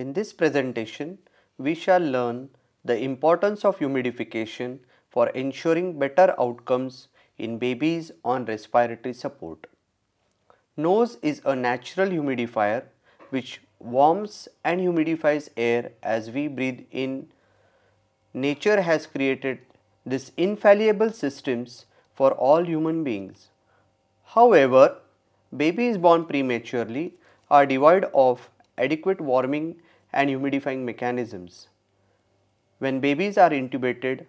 In this presentation, we shall learn the importance of humidification for ensuring better outcomes in babies on respiratory support. Nose is a natural humidifier which warms and humidifies air as we breathe in. Nature has created these infallible systems for all human beings. However, babies born prematurely are devoid of adequate warming and humidifying mechanisms. When babies are intubated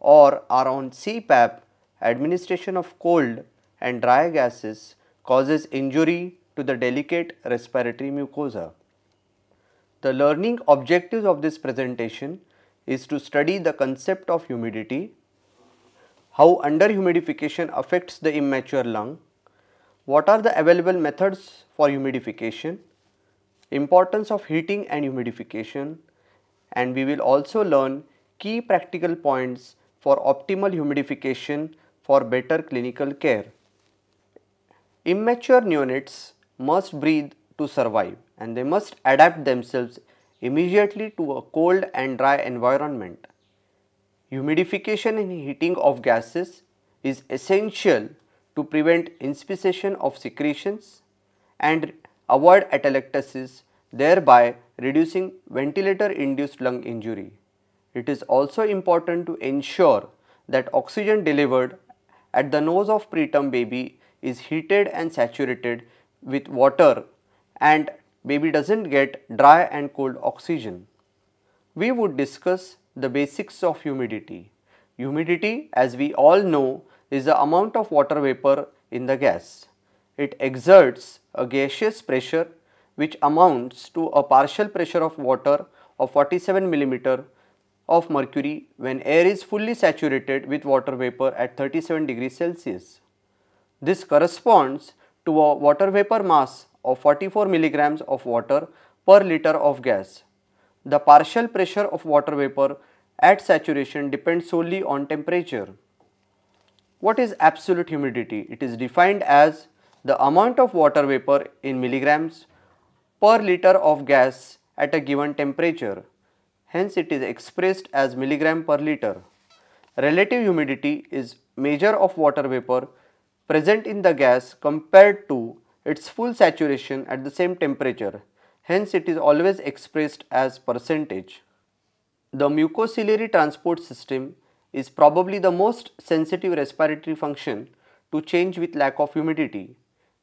or are on CPAP, administration of cold and dry gases causes injury to the delicate respiratory mucosa. The learning objectives of this presentation is to study the concept of humidity, how under humidification affects the immature lung, what are the available methods for humidification importance of heating and humidification and we will also learn key practical points for optimal humidification for better clinical care. Immature neonates must breathe to survive and they must adapt themselves immediately to a cold and dry environment. Humidification and heating of gases is essential to prevent inspiration of secretions and avoid atelectasis, thereby reducing ventilator induced lung injury. It is also important to ensure that oxygen delivered at the nose of preterm baby is heated and saturated with water and baby doesn't get dry and cold oxygen. We would discuss the basics of humidity. Humidity as we all know is the amount of water vapor in the gas. It exerts a gaseous pressure which amounts to a partial pressure of water of 47 millimeter of mercury when air is fully saturated with water vapor at 37 degrees Celsius. This corresponds to a water vapor mass of 44 milligrams of water per liter of gas. The partial pressure of water vapor at saturation depends solely on temperature. What is absolute humidity? It is defined as the amount of water vapor in milligrams per liter of gas at a given temperature. Hence, it is expressed as milligram per liter. Relative humidity is measure of water vapor present in the gas compared to its full saturation at the same temperature. Hence, it is always expressed as percentage. The mucociliary transport system is probably the most sensitive respiratory function to change with lack of humidity.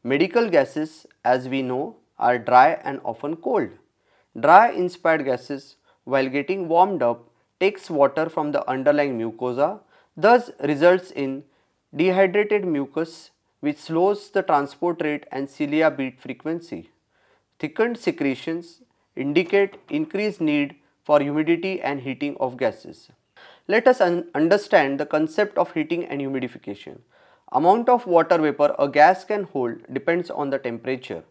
Medical gases as we know are dry and often cold. Dry inspired gases while getting warmed up takes water from the underlying mucosa thus results in dehydrated mucus which slows the transport rate and cilia beat frequency. Thickened secretions indicate increased need for humidity and heating of gases. Let us un understand the concept of heating and humidification. Amount of water vapor a gas can hold depends on the temperature.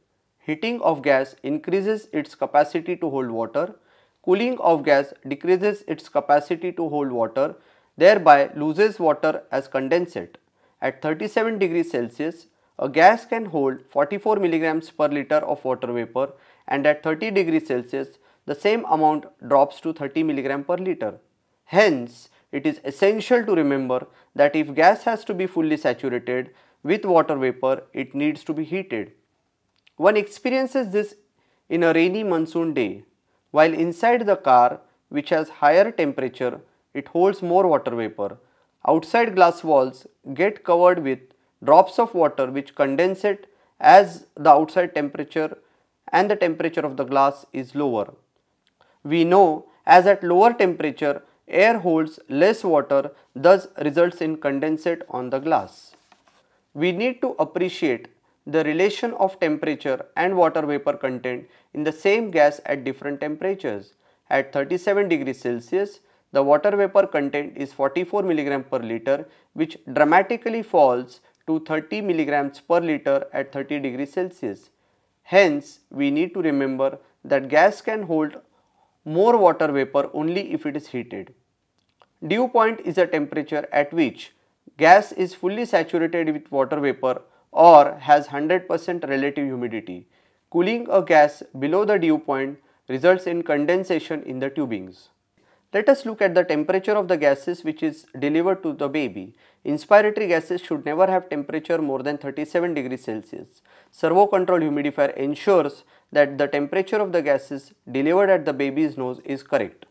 Heating of gas increases its capacity to hold water. Cooling of gas decreases its capacity to hold water, thereby loses water as condensate. At 37 degrees Celsius, a gas can hold 44 milligrams per liter of water vapor and at 30 degrees Celsius, the same amount drops to 30 milligram per liter. Hence, it is essential to remember that if gas has to be fully saturated with water vapor, it needs to be heated. One experiences this in a rainy monsoon day. While inside the car, which has higher temperature, it holds more water vapor. Outside glass walls get covered with drops of water which condense it as the outside temperature and the temperature of the glass is lower. We know as at lower temperature Air holds less water thus results in condensate on the glass. We need to appreciate the relation of temperature and water vapor content in the same gas at different temperatures. At 37 degrees Celsius, the water vapor content is 44 mg per liter which dramatically falls to 30 mg per liter at 30 degrees Celsius. Hence, we need to remember that gas can hold more water vapor only if it is heated. Dew point is a temperature at which gas is fully saturated with water vapor or has 100% relative humidity. Cooling a gas below the dew point results in condensation in the tubings. Let us look at the temperature of the gases which is delivered to the baby. Inspiratory gases should never have temperature more than 37 degrees Celsius. Servo control humidifier ensures that the temperature of the gases delivered at the baby's nose is correct.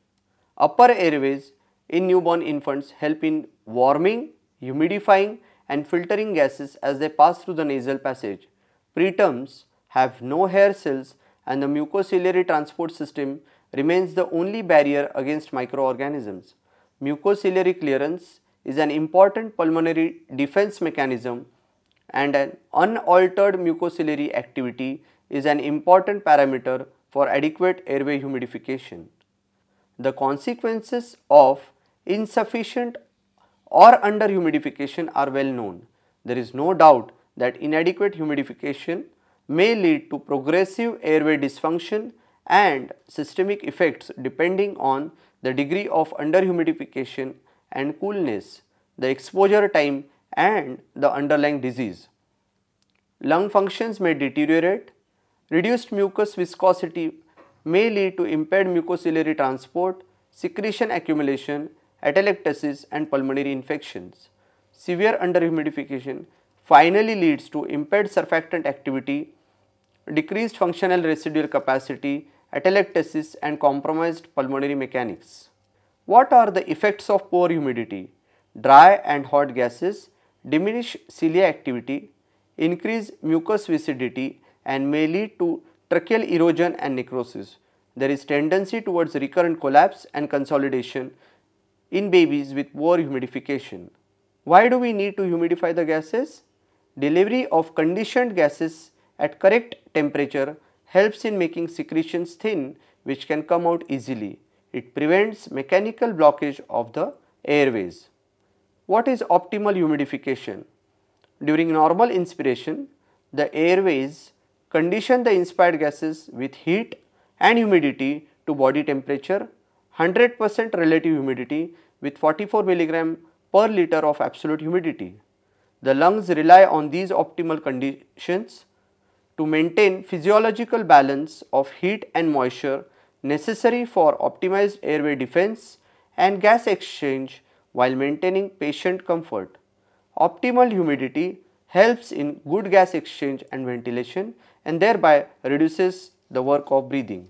Upper airways in newborn infants help in warming, humidifying and filtering gases as they pass through the nasal passage. Preterms have no hair cells and the mucociliary transport system remains the only barrier against microorganisms. Mucociliary clearance is an important pulmonary defense mechanism and an unaltered mucociliary activity is an important parameter for adequate airway humidification. The consequences of insufficient or under humidification are well known. There is no doubt that inadequate humidification may lead to progressive airway dysfunction and systemic effects depending on the degree of underhumidification and coolness, the exposure time and the underlying disease. Lung functions may deteriorate, reduced mucus viscosity may lead to impaired mucociliary transport, secretion accumulation, atelectasis and pulmonary infections. Severe underhumidification finally leads to impaired surfactant activity decreased functional residual capacity, atelectasis and compromised pulmonary mechanics. What are the effects of poor humidity? Dry and hot gases, diminish cilia activity, increase mucous viscidity and may lead to tracheal erosion and necrosis. There is tendency towards recurrent collapse and consolidation in babies with poor humidification. Why do we need to humidify the gases? Delivery of conditioned gases at correct temperature helps in making secretions thin which can come out easily. It prevents mechanical blockage of the airways. What is optimal humidification? During normal inspiration, the airways condition the inspired gases with heat and humidity to body temperature 100% relative humidity with 44 milligram per liter of absolute humidity. The lungs rely on these optimal conditions to maintain physiological balance of heat and moisture necessary for optimized airway defense and gas exchange while maintaining patient comfort. Optimal humidity helps in good gas exchange and ventilation and thereby reduces the work of breathing.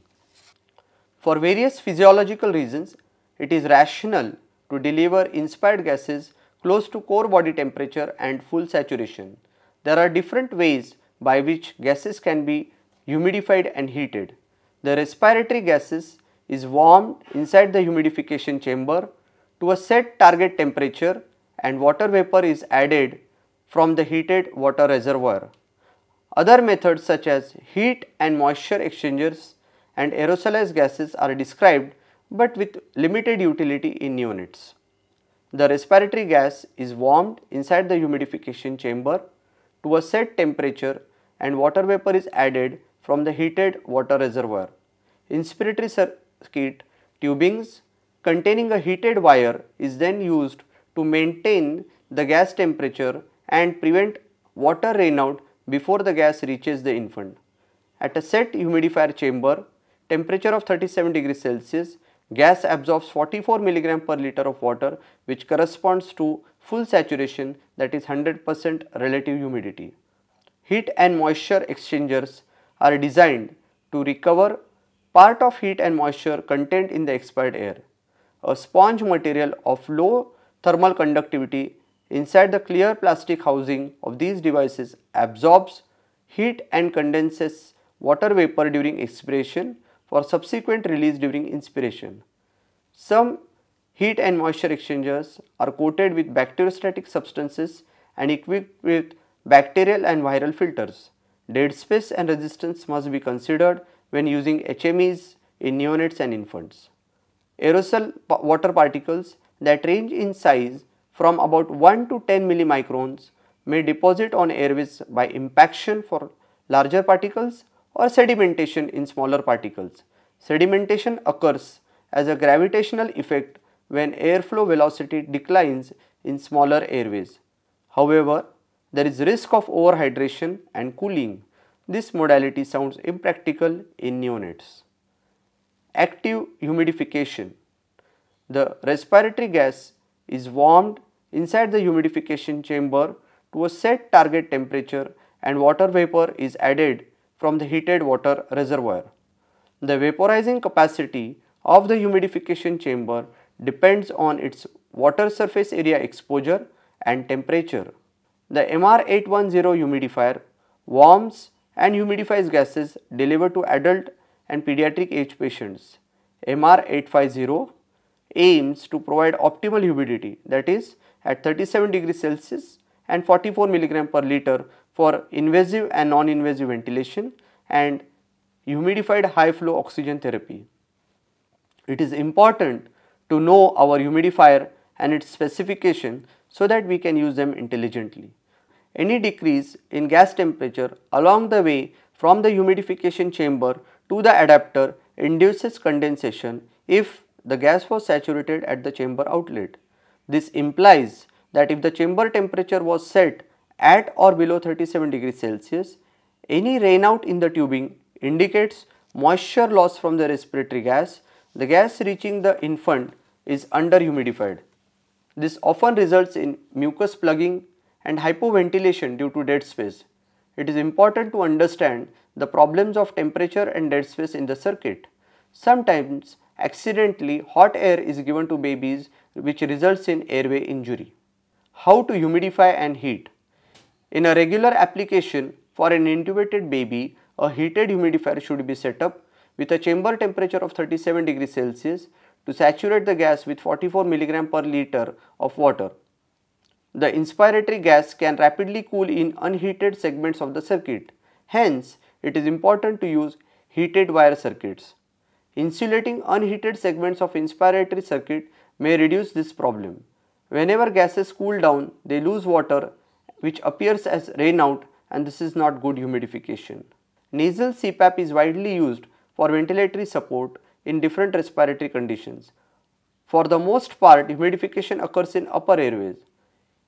For various physiological reasons, it is rational to deliver inspired gases close to core body temperature and full saturation. There are different ways by which gases can be humidified and heated. The respiratory gases is warmed inside the humidification chamber to a set target temperature and water vapor is added from the heated water reservoir. Other methods such as heat and moisture exchangers and aerosolized gases are described but with limited utility in units. The respiratory gas is warmed inside the humidification chamber to a set temperature and water vapor is added from the heated water reservoir. Inspiratory circuit tubings containing a heated wire is then used to maintain the gas temperature and prevent water rainout before the gas reaches the infant. At a set humidifier chamber, temperature of 37 degrees Celsius, gas absorbs 44 milligram per liter of water which corresponds to full saturation that is 100% relative humidity heat and moisture exchangers are designed to recover part of heat and moisture contained in the expired air. A sponge material of low thermal conductivity inside the clear plastic housing of these devices absorbs heat and condenses water vapor during expiration for subsequent release during inspiration. Some heat and moisture exchangers are coated with bacteriostatic substances and equipped with Bacterial and viral filters. Dead space and resistance must be considered when using HMEs in neonates and infants. Aerosol water particles that range in size from about 1 to 10 millimicrons may deposit on airways by impaction for larger particles or sedimentation in smaller particles. Sedimentation occurs as a gravitational effect when airflow velocity declines in smaller airways. However, there is risk of overhydration and cooling. This modality sounds impractical in neonates. Active humidification. The respiratory gas is warmed inside the humidification chamber to a set target temperature and water vapor is added from the heated water reservoir. The vaporizing capacity of the humidification chamber depends on its water surface area exposure and temperature. The MR810 humidifier warms and humidifies gases delivered to adult and pediatric age patients. MR850 aims to provide optimal humidity that is at 37 degrees Celsius and 44 milligram per liter for invasive and non-invasive ventilation and humidified high flow oxygen therapy. It is important to know our humidifier and its specification so that we can use them intelligently any decrease in gas temperature along the way from the humidification chamber to the adapter induces condensation if the gas was saturated at the chamber outlet. This implies that if the chamber temperature was set at or below 37 degrees Celsius, any rainout in the tubing indicates moisture loss from the respiratory gas, the gas reaching the infant is under humidified. This often results in mucus plugging and hypoventilation due to dead space. It is important to understand the problems of temperature and dead space in the circuit. Sometimes accidentally hot air is given to babies which results in airway injury. How to humidify and heat? In a regular application for an intubated baby, a heated humidifier should be set up with a chamber temperature of 37 degrees Celsius to saturate the gas with 44 mg per liter of water. The inspiratory gas can rapidly cool in unheated segments of the circuit. Hence, it is important to use heated wire circuits. Insulating unheated segments of inspiratory circuit may reduce this problem. Whenever gases cool down, they lose water which appears as rainout and this is not good humidification. Nasal CPAP is widely used for ventilatory support in different respiratory conditions. For the most part, humidification occurs in upper airways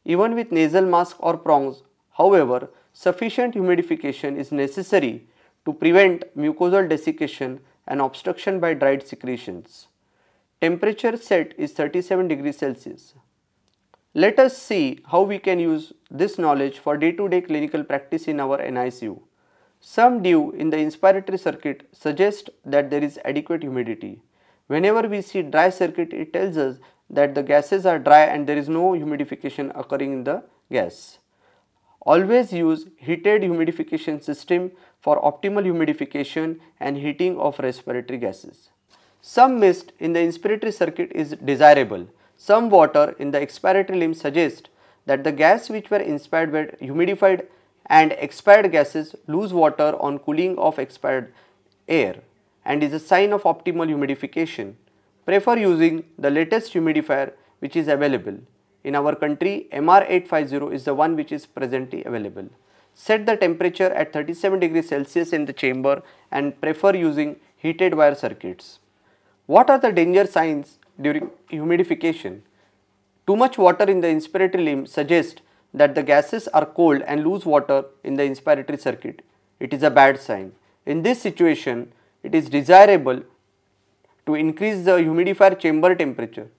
even with nasal mask or prongs. However, sufficient humidification is necessary to prevent mucosal desiccation and obstruction by dried secretions. Temperature set is 37 degrees Celsius. Let us see how we can use this knowledge for day-to-day -day clinical practice in our NICU. Some dew in the inspiratory circuit suggests that there is adequate humidity. Whenever we see dry circuit, it tells us that the gases are dry and there is no humidification occurring in the gas. Always use heated humidification system for optimal humidification and heating of respiratory gases. Some mist in the inspiratory circuit is desirable. Some water in the expiratory limb suggests that the gas which were inspired were humidified and expired gases lose water on cooling of expired air and is a sign of optimal humidification prefer using the latest humidifier which is available. In our country, MR850 is the one which is presently available. Set the temperature at 37 degrees Celsius in the chamber and prefer using heated wire circuits. What are the danger signs during humidification? Too much water in the inspiratory limb suggests that the gases are cold and lose water in the inspiratory circuit. It is a bad sign. In this situation, it is desirable to increase the humidifier chamber temperature.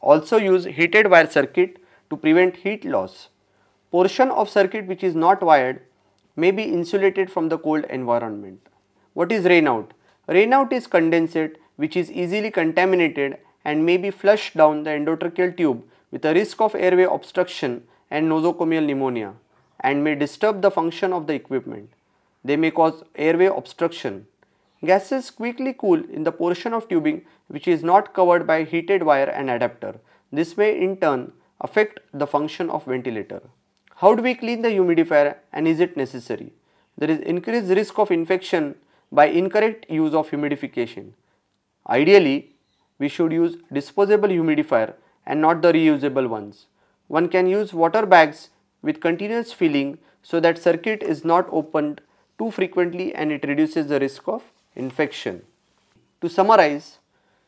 Also use heated wire circuit to prevent heat loss. Portion of circuit which is not wired may be insulated from the cold environment. What is rainout? Rainout is condensate which is easily contaminated and may be flushed down the endotracheal tube with a risk of airway obstruction and nosocomial pneumonia and may disturb the function of the equipment. They may cause airway obstruction. Gases quickly cool in the portion of tubing which is not covered by heated wire and adapter. This may in turn affect the function of ventilator. How do we clean the humidifier and is it necessary? There is increased risk of infection by incorrect use of humidification. Ideally, we should use disposable humidifier and not the reusable ones. One can use water bags with continuous filling so that circuit is not opened too frequently and it reduces the risk of infection. To summarize,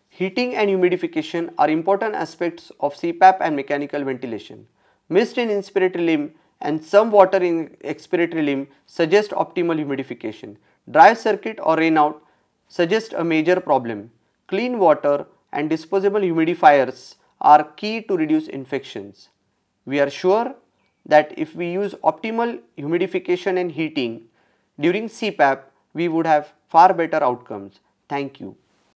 heating and humidification are important aspects of CPAP and mechanical ventilation. Mist in inspiratory limb and some water in expiratory limb suggest optimal humidification. Dry circuit or rainout suggest a major problem. Clean water and disposable humidifiers are key to reduce infections. We are sure that if we use optimal humidification and heating during CPAP, we would have far better outcomes. Thank you.